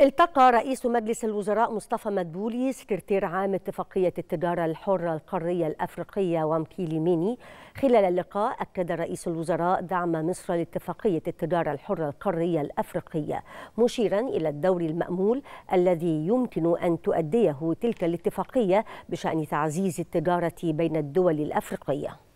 التقى رئيس مجلس الوزراء مصطفى مدبولي سكرتير عام اتفاقية التجارة الحرة القارية الأفريقية وامكيلي ميني خلال اللقاء أكد رئيس الوزراء دعم مصر لاتفاقية التجارة الحرة القارية الأفريقية مشيرا إلى الدور المأمول الذي يمكن أن تؤديه تلك الاتفاقية بشأن تعزيز التجارة بين الدول الأفريقية